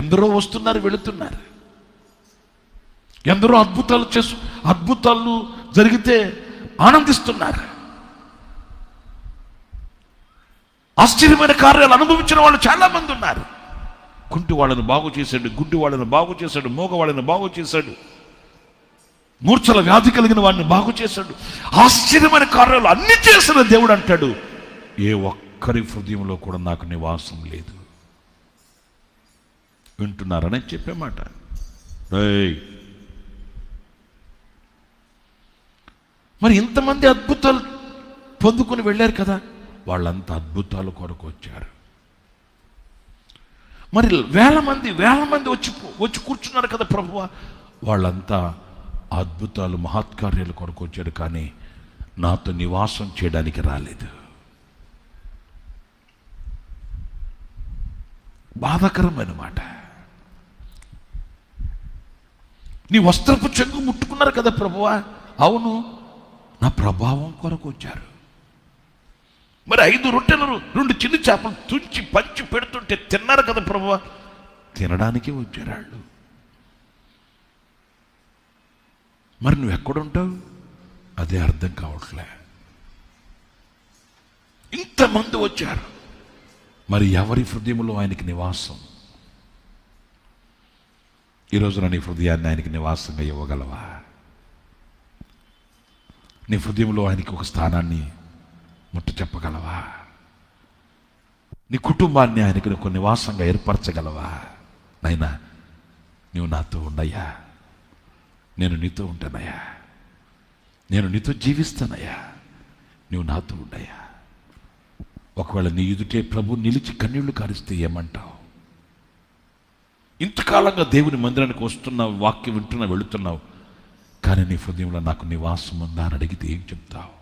ఎందరో వస్తున్నారు వెళుతున్నారు ఎందరో అద్భుతాలు చేసు అద్భుతాలు జరిగితే ఆనందిస్తున్నారు ఆశ్చర్యమైన కార్యాలు అనుభవించిన వాళ్ళు చాలామంది ఉన్నారు కుంటి వాళ్ళని బాగు చేశాడు గుడ్డి వాళ్ళని బాగు చేశాడు మూగవాళ్ళని వాళ్ళని బాగు చేశాడు మూర్ఛల వ్యాధి కలిగిన వాడిని బాగు చేశాడు ఆశ్చర్యమైన కార్యాలు అన్ని చేసిన దేవుడు అంటాడు ఏ ఒక్కరి హృదయంలో కూడా నాకు నివాసం లేదు వింటున్నారని చెప్పేమాట మరి ఇంతమంది అద్భుతాలు పొందుకుని వెళ్ళారు కదా వాళ్ళంతా అద్భుతాలు కొరకు వచ్చారు మరి వేల మంది వేల మంది వచ్చి వచ్చి కూర్చున్నారు కదా ప్రభువ వాళ్ళంతా అద్భుతాలు మహాత్కార్యాలు కొరకు వచ్చాడు కానీ నాతో నివాసం చేయడానికి రాలేదు బాధాకరమైన మాట నీ వస్త్రపు చెంగు ముట్టుకున్నారు కదా ప్రభువా అవును నా ప్రభావం కొరకు వచ్చారు మరి ఐదు రొట్టెలు రెండు చిన్న చేపలు తుంచి పంచి పెడుతుంటే తిన్నారు కదా ప్రభువ తినడానికి వచ్చారాళ్ళు మరి నువ్వు ఎక్కడుంటావు అదే అర్థం కావట్లే ఇంతమంది వచ్చారు మరి ఎవరి హృదయంలో ఆయనకి నివాసం ఈరోజున నీ హృదయాన్ని ఆయనకి నివాసంగా ఇవ్వగలవా నీ హృదయంలో ఆయనకి ఒక స్థానాన్ని ముట్టు చెప్పగలవా నీ కుటుంబాన్ని ఆయనకి ఒక నివాసంగా ఏర్పరచగలవా నైనా నువ్వు నాతో ఉన్నాయా నేను నీతో ఉంటానయ్యా నేను నీతో జీవిస్తానయ్యా నువ్వు నాతో ఉన్నాయా ఒకవేళ నీ ఎదుటే ప్రభు నిలిచి కన్నీళ్లు కారిస్తే ఏమంటావు ఇంతకాలంగా దేవుని మందిరానికి వస్తున్నావు వాక్యం వింటున్నావు వెళుతున్నావు కానీ నీ హృదయంలో నాకు నివాసం ఉందా అని అడిగితే ఏం చెప్తావు